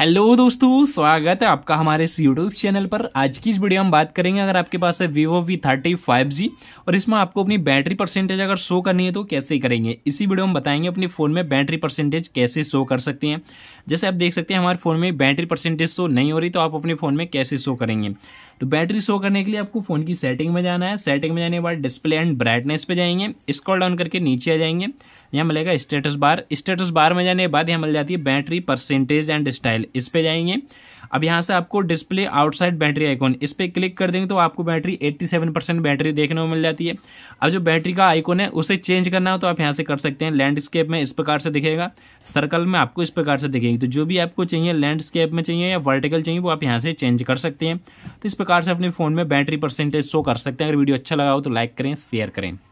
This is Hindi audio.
हेलो दोस्तों स्वागत है आपका हमारे इस यूट्यूब चैनल पर आज की इस वीडियो हम बात करेंगे अगर आपके पास है Vivo V thirty five G और इसमें आपको अपनी बैटरी परसेंटेज अगर शो करनी है तो कैसे करेंगे इसी वीडियो में बताएंगे अपने फ़ोन में बैटरी परसेंटेज कैसे शो कर सकते हैं जैसे आप देख सकते हैं हमारे फ़ोन में बैटरी परसेंटेज शो नहीं हो रही तो आप अपने फ़ोन में कैसे शो करेंगे तो बैटरी शो करने के लिए आपको फ़ोन की सेटिंग में जाना है सेटिंग में जाने के बाद डिस्प्ले एंड ब्राइटनेस पर जाएंगे स्कॉल डाउन करके नीचे आ जाएंगे यहाँ मिलेगा स्टेटस बार स्टेटस बार में जाने के बाद यहाँ मिल जाती है बैटरी परसेंटेज एंड स्टाइल इस पर जाएंगे अब यहाँ से आपको डिस्प्ले आउटसाइड बैटरी आइकॉन इस पर क्लिक कर देंगे तो आपको बैटरी 87 परसेंट बैटरी देखने को मिल जाती है अब जो बैटरी का आइकॉन है उसे चेंज करना हो तो आप यहाँ से कर सकते हैं लैंडस्केप में इस प्रकार से दिखेगा सर्कल में आपको इस प्रकार से दिखेगी तो जो भी आपको चाहिए लैंडस्केप में चाहिए या वर्टिकल चाहिए वो आप यहाँ से चेंज कर सकते हैं तो इस प्रकार से अपने फ़ोन में बैटरी परसेंटेज शो कर सकते हैं अगर वीडियो अच्छा लगा हो तो लाइक करें शेयर करें